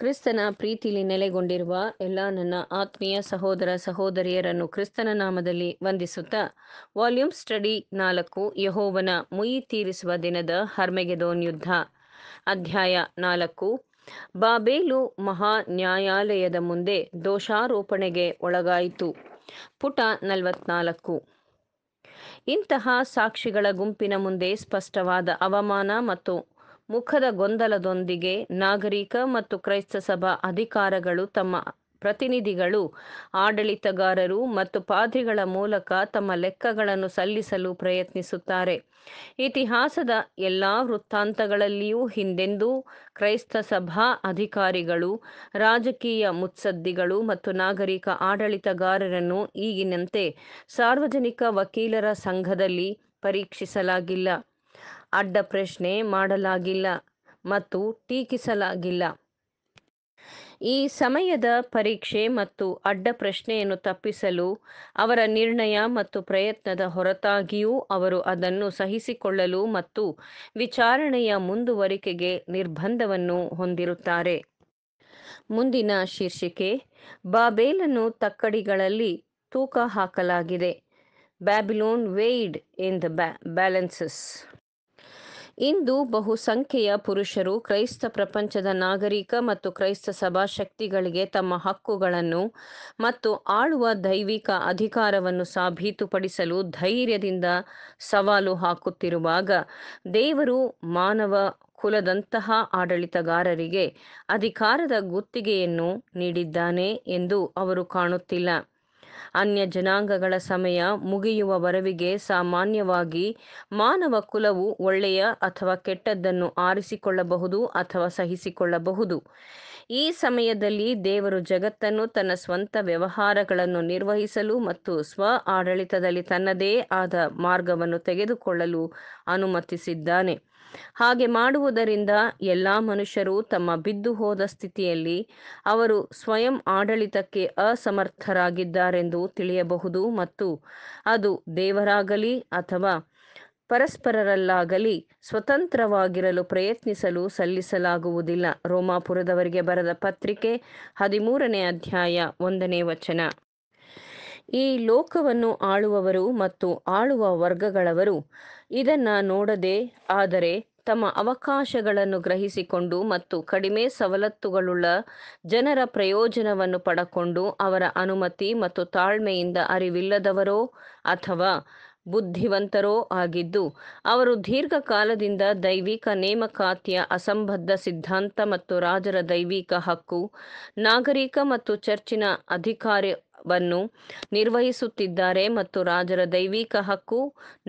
ಕ್ರಿಸ್ತನ ಪ್ರೀತಿಲಿ ನೆಲೆಗೊಂಡಿರುವ ಎಲ್ಲ ನನ್ನ ಆತ್ಮೀಯ ಸಹೋದರ ಸಹೋದರಿಯರನ್ನು ಕ್ರಿಸ್ತನ ನಾಮದಲ್ಲಿ ವಂದಿಸುತ್ತಾ ವಾಲ್ಯೂಮ್ ಸ್ಟಡಿ ನಾಲ್ಕು ಯಹೋವನ ಮುಯಿ ತೀರಿಸುವ ದಿನದ ಹರ್ಮೆಗೆದೋನ್ ಯುದ್ಧ ಅಧ್ಯಾಯ ನಾಲ್ಕು ಬಾಬೇಲು ಮಹಾ ನ್ಯಾಯಾಲಯದ ಮುಂದೆ ದೋಷಾರೋಪಣೆಗೆ ಒಳಗಾಯಿತು ಪುಟ ನಲವತ್ನಾಲ್ಕು ಇಂತಹ ಸಾಕ್ಷಿಗಳ ಗುಂಪಿನ ಮುಂದೆ ಸ್ಪಷ್ಟವಾದ ಅವಮಾನ ಮತ್ತು ಮುಖದ ಗೊಂದಲದೊಂದಿಗೆ ನಾಗರಿಕ ಮತ್ತು ಕ್ರೈಸ್ತ ಸಭಾ ಅಧಿಕಾರಗಳು ತಮ್ಮ ಪ್ರತಿನಿಧಿಗಳು ಆಡಳಿತಗಾರರು ಮತ್ತು ಪಾದ್ರಿಗಳ ಮೂಲಕ ತಮ್ಮ ಲೆಕ್ಕಗಳನ್ನು ಸಲ್ಲಿಸಲು ಪ್ರಯತ್ನಿಸುತ್ತಾರೆ ಇತಿಹಾಸದ ಎಲ್ಲ ವೃತ್ತಾಂತಗಳಲ್ಲಿಯೂ ಹಿಂದೆಂದೂ ಕ್ರೈಸ್ತ ಸಭಾ ಅಧಿಕಾರಿಗಳು ರಾಜಕೀಯ ಮುತ್ಸದ್ದಿಗಳು ಮತ್ತು ನಾಗರಿಕ ಆಡಳಿತಗಾರರನ್ನು ಈಗಿನಂತೆ ಸಾರ್ವಜನಿಕ ವಕೀಲರ ಸಂಘದಲ್ಲಿ ಪರೀಕ್ಷಿಸಲಾಗಿಲ್ಲ ಅಡ್ಡ ಪ್ರಶ್ನೆ ಮಾಡಲಾಗಿಲ್ಲ ಮತ್ತು ಟೀಕಿಸಲಾಗಿಲ್ಲ ಈ ಸಮಯದ ಪರೀಕ್ಷೆ ಮತ್ತು ಅಡ್ಡ ಪ್ರಶ್ನೆಯನ್ನು ತಪ್ಪಿಸಲು ಅವರ ನಿರ್ಣಯ ಮತ್ತು ಪ್ರಯತ್ನದ ಹೊರತಾಗಿಯೂ ಅವರು ಅದನ್ನು ಸಹಿಸಿಕೊಳ್ಳಲು ಮತ್ತು ವಿಚಾರಣೆಯ ಮುಂದುವರಿಕೆಗೆ ನಿರ್ಬಂಧವನ್ನು ಹೊಂದಿರುತ್ತಾರೆ ಮುಂದಿನ ಶೀರ್ಷಿಕೆ ಬಾಬೇಲನ್ನು ತಕ್ಕಡಿಗಳಲ್ಲಿ ತೂಕ ಹಾಕಲಾಗಿದೆ Babylon weighed in the balances ಇಂದು ಬಹುಸಂಖ್ಯೆಯ ಪುರುಷರು ಕ್ರೈಸ್ತ ಪ್ರಪಂಚದ ನಾಗರಿಕ ಮತ್ತು ಕ್ರೈಸ್ತ ಸಭಾಶಕ್ತಿಗಳಿಗೆ ತಮ್ಮ ಹಕ್ಕುಗಳನ್ನು ಮತ್ತು ಆಳುವ ದೈವಿಕ ಅಧಿಕಾರವನ್ನು ಸಾಬೀತುಪಡಿಸಲು ಧೈರ್ಯದಿಂದ ಸವಾಲು ಹಾಕುತ್ತಿರುವಾಗ ದೇವರು ಮಾನವ ಕುಲದಂತಹ ಆಡಳಿತಗಾರರಿಗೆ ಅಧಿಕಾರದ ಗುತ್ತಿಗೆಯನ್ನು ನೀಡಿದ್ದಾನೆ ಎಂದು ಅವರು ಕಾಣುತ್ತಿಲ್ಲ ಅನ್ಯ ಜನಾಂಗಗಳ ಸಮಯ ಮುಗಿಯುವ ವರವಿಗೆ ಸಾಮಾನ್ಯವಾಗಿ ಮಾನವ ಕುಲವು ಒಳ್ಳೆಯ ಅಥವಾ ಕೆಟ್ಟದ್ದನ್ನು ಆರಿಸಿಕೊಳ್ಳಬಹುದು ಅಥವಾ ಸಹಿಸಿಕೊಳ್ಳಬಹುದು ಈ ಸಮಯದಲ್ಲಿ ದೇವರು ಜಗತ್ತನ್ನು ತನ್ನ ಸ್ವಂತ ವ್ಯವಹಾರಗಳನ್ನು ನಿರ್ವಹಿಸಲು ಮತ್ತು ಸ್ವ ಆಡಳಿತದಲ್ಲಿ ತನ್ನದೇ ಆದ ಮಾರ್ಗವನ್ನು ತೆಗೆದುಕೊಳ್ಳಲು ಅನುಮತಿಸಿದ್ದಾನೆ ಹಾಗೆ ಮಾಡುವುದರಿಂದ ಎಲ್ಲ ಮನುಷ್ಯರು ತಮ್ಮ ಬಿದ್ದು ಹೋದ ಸ್ಥಿತಿಯಲ್ಲಿ ಅವರು ಸ್ವಯಂ ಆಡಳಿತಕ್ಕೆ ಅಸಮರ್ಥರಾಗಿದ್ದಾರೆಂದು ತಿಳಿಯಬಹುದು ಮತ್ತು ಅದು ದೇವರಾಗಲಿ ಅಥವಾ ಪರಸ್ಪರರಲ್ಲಾಗಲಿ ಸ್ವತಂತ್ರವಾಗಿರಲು ಪ್ರಯತ್ನಿಸಲು ಸಲ್ಲಿಸಲಾಗುವುದಿಲ್ಲ ರೋಮಾಪುರದವರಿಗೆ ಬರೆದ ಪತ್ರಿಕೆ ಹದಿಮೂರನೇ ಅಧ್ಯಾಯ ಒಂದನೇ ವಚನ ಈ ಲೋಕವನ್ನು ಆಳುವವರು ಮತ್ತು ಆಳುವ ವರ್ಗಗಳವರು ಇದನ್ನ ನೋಡದೆ ಆದರೆ ತಮ್ಮ ಅವಕಾಶಗಳನ್ನು ಗ್ರಹಿಸಿಕೊಂಡು ಮತ್ತು ಕಡಿಮೆ ಸವಲತ್ತುಗಳುಳ್ಳ ಜನರ ಪ್ರಯೋಜನವನ್ನು ಪಡಕೊಂಡು ಅವರ ಅನುಮತಿ ಮತ್ತು ತಾಳ್ಮೆಯಿಂದ ಅರಿವಿಲ್ಲದವರೋ ಅಥವಾ ಬುದ್ಧಿವಂತರೋ ಆಗಿದ್ದು ಅವರು ದೀರ್ಘಕಾಲದಿಂದ ದೈವಿಕ ನೇಮಕಾತಿಯ ಅಸಂಬದ್ಧ ಸಿದ್ಧಾಂತ ಮತ್ತು ರಾಜರ ದೈವಿಕ ಹಕ್ಕು ನಾಗರಿಕ ಮತ್ತು ಚರ್ಚಿನ ಅಧಿಕಾರಿ ವನ್ನು ನಿರ್ವಹಿಸುತ್ತಿದ್ದಾರೆ ಮತ್ತು ರಾಜರ ದೈವಿಕ ಹಕ್ಕು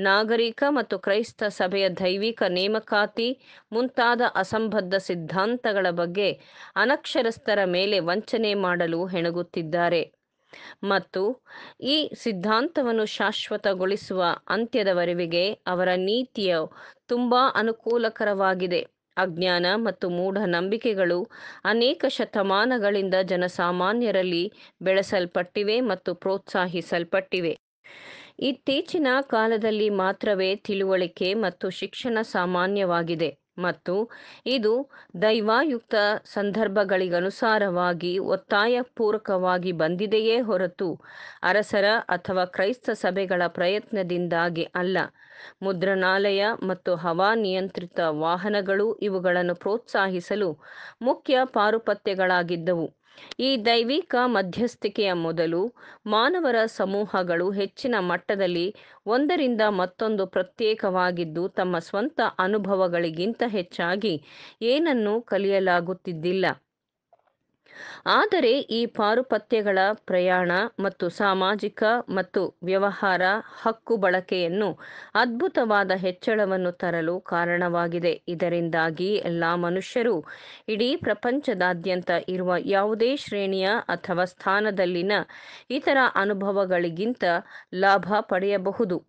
ನಾಗರಿಕ ಮತ್ತು ಕ್ರೈಸ್ತ ಸಭೆಯ ದೈವಿಕ ನೇಮಕಾತಿ ಮುಂತಾದ ಅಸಂಬದ್ಧ ಸಿದ್ಧಾಂತಗಳ ಬಗ್ಗೆ ಅನಕ್ಷರಸ್ಥರ ಮೇಲೆ ವಂಚನೆ ಮಾಡಲು ಹೆಣಗುತ್ತಿದ್ದಾರೆ ಮತ್ತು ಈ ಸಿದ್ಧಾಂತವನ್ನು ಶಾಶ್ವತಗೊಳಿಸುವ ಅಂತ್ಯದವರೆವಿಗೆ ಅವರ ನೀತಿಯು ತುಂಬಾ ಅನುಕೂಲಕರವಾಗಿದೆ ಅಜ್ಞಾನ ಮತ್ತು ಮೂಢನಂಬಿಕೆಗಳು ಅನೇಕ ಶತಮಾನಗಳಿಂದ ಜನಸಾಮಾನ್ಯರಲ್ಲಿ ಬೆಳೆಸಲ್ಪಟ್ಟಿವೆ ಮತ್ತು ಪ್ರೋತ್ಸಾಹಿಸಲ್ಪಟ್ಟಿವೆ ಇತ್ತೀಚಿನ ಕಾಲದಲ್ಲಿ ಮಾತ್ರವೇ ತಿಳುವಳಿಕೆ ಮತ್ತು ಶಿಕ್ಷಣ ಸಾಮಾನ್ಯವಾಗಿದೆ ಮತ್ತು ಇದು ದೈವಾಯುಕ್ತ ಸಂದರ್ಭಗಳಿಗನುಸಾರವಾಗಿ ಒತ್ತಾಯಪೂರ್ವಕವಾಗಿ ಬಂದಿದೆಯೇ ಹೊರತು ಅರಸರ ಅಥವಾ ಕ್ರೈಸ್ತ ಸಭೆಗಳ ಪ್ರಯತ್ನದಿಂದಾಗಿ ಅಲ್ಲ ಮುದ್ರಣಾಲಯ ಮತ್ತು ಹವಾನಿಯಂತ್ರಿತ ವಾಹನಗಳು ಇವುಗಳನ್ನು ಪ್ರೋತ್ಸಾಹಿಸಲು ಮುಖ್ಯ ಪಾರುಪತ್ಯಗಳಾಗಿದ್ದವು ಈ ದೈವಿಕ ಮಧ್ಯಸ್ಥಿಕೆಯ ಮೊದಲು ಮಾನವರ ಸಮೂಹಗಳು ಹೆಚ್ಚಿನ ಮಟ್ಟದಲ್ಲಿ ಒಂದರಿಂದ ಮತ್ತೊಂದು ಪ್ರತ್ಯೇಕವಾಗಿದ್ದು ತಮ್ಮ ಸ್ವಂತ ಅನುಭವಗಳಿಗಿಂತ ಹೆಚ್ಚಾಗಿ ಏನನ್ನೂ ಕಲಿಯಲಾಗುತ್ತಿದ್ದಿಲ್ಲ ಆದರೆ ಈ ಪಾರುಪತ್ಯಗಳ ಪ್ರಯಾಣ ಮತ್ತು ಸಾಮಾಜಿಕ ಮತ್ತು ವ್ಯವಹಾರ ಹಕ್ಕು ಬಳಕೆಯನ್ನು ಅದ್ಭುತವಾದ ಹೆಚ್ಚಳವನ್ನು ತರಲು ಕಾರಣವಾಗಿದೆ ಇದರಿಂದಾಗಿ ಎಲ್ಲ ಮನುಷ್ಯರು ಇಡೀ ಪ್ರಪಂಚದಾದ್ಯಂತ ಇರುವ ಯಾವುದೇ ಶ್ರೇಣಿಯ ಅಥವಾ ಸ್ಥಾನದಲ್ಲಿನ ಇತರ ಅನುಭವಗಳಿಗಿಂತ ಲಾಭ ಪಡೆಯಬಹುದು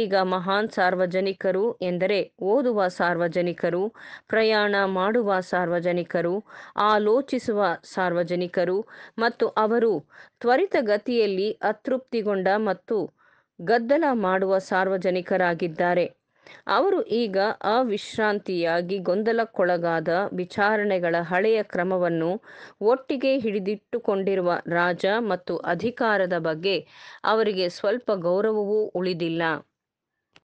ಈಗ ಮಹಾನ್ ಸಾರ್ವಜನಿಕರು ಎಂದರೆ ಓದುವ ಸಾರ್ವಜನಿಕರು ಪ್ರಯಾಣ ಮಾಡುವ ಸಾರ್ವಜನಿಕರು ಆಲೋಚಿಸುವ ಸಾರ್ವಜನಿಕರು ಮತ್ತು ಅವರು ತ್ವರಿತಗತಿಯಲ್ಲಿ ಅತೃಪ್ತಿಗೊಂಡ ಮತ್ತು ಗದ್ದಲ ಮಾಡುವ ಸಾರ್ವಜನಿಕರಾಗಿದ್ದಾರೆ ಅವರು ಈಗ ಅವಿಶ್ರಾಂತಿಯಾಗಿ ಗೊಂದಲಕ್ಕೊಳಗಾದ ವಿಚಾರಣೆಗಳ ಹಳೆಯ ಕ್ರಮವನ್ನು ಒಟ್ಟಿಗೆ ಹಿಡಿದಿಟ್ಟುಕೊಂಡಿರುವ ರಾಜ ಮತ್ತು ಅಧಿಕಾರದ ಬಗ್ಗೆ ಅವರಿಗೆ ಸ್ವಲ್ಪ ಗೌರವವೂ ಉಳಿದಿಲ್ಲ